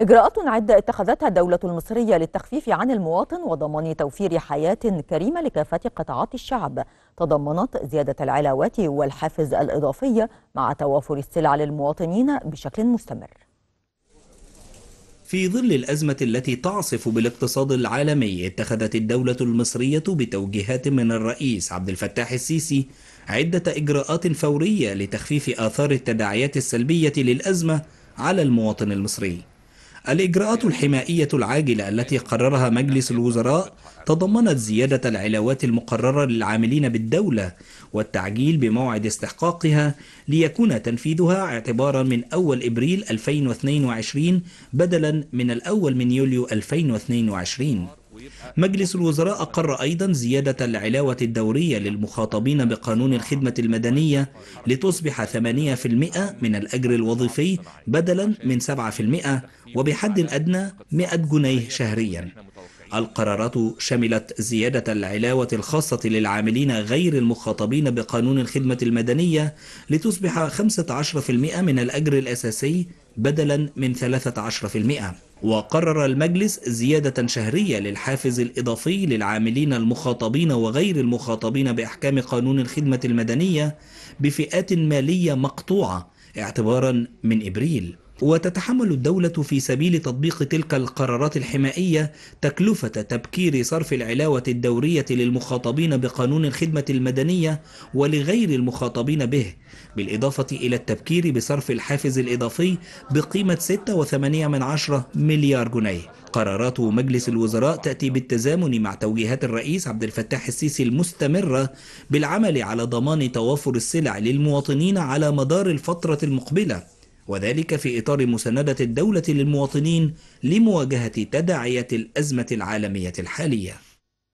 إجراءات عدة اتخذتها الدولة المصرية للتخفيف عن المواطن وضمان توفير حياة كريمة لكافة قطاعات الشعب تضمنت زيادة العلاوات والحافز الإضافية مع توافر السلع للمواطنين بشكل مستمر في ظل الأزمة التي تعصف بالاقتصاد العالمي اتخذت الدولة المصرية بتوجيهات من الرئيس عبد الفتاح السيسي عدة إجراءات فورية لتخفيف آثار التداعيات السلبية للأزمة على المواطن المصري الإجراءات الحمائية العاجلة التي قررها مجلس الوزراء تضمنت زيادة العلاوات المقررة للعاملين بالدولة والتعجيل بموعد استحقاقها ليكون تنفيذها اعتبارا من أول إبريل 2022 بدلا من الأول من يوليو 2022 مجلس الوزراء أقر أيضا زيادة العلاوة الدورية للمخاطبين بقانون الخدمة المدنية لتصبح 8% من الأجر الوظيفي بدلا من 7% وبحد أدنى 100 جنيه شهريا القرارات شملت زيادة العلاوة الخاصة للعاملين غير المخاطبين بقانون الخدمة المدنية لتصبح 15% من الأجر الأساسي بدلا من 13% وقرر المجلس زيادة شهرية للحافز الإضافي للعاملين المخاطبين وغير المخاطبين بأحكام قانون الخدمة المدنية بفئات مالية مقطوعة اعتبارا من إبريل وتتحمل الدولة في سبيل تطبيق تلك القرارات الحمائية تكلفة تبكير صرف العلاوة الدورية للمخاطبين بقانون الخدمة المدنية ولغير المخاطبين به بالإضافة إلى التبكير بصرف الحافز الإضافي بقيمة 6.8 مليار جنيه قرارات مجلس الوزراء تأتي بالتزامن مع توجيهات الرئيس عبد الفتاح السيسي المستمرة بالعمل على ضمان توافر السلع للمواطنين على مدار الفترة المقبلة وذلك في إطار مساندة الدولة للمواطنين لمواجهة تداعيات الأزمة العالمية الحالية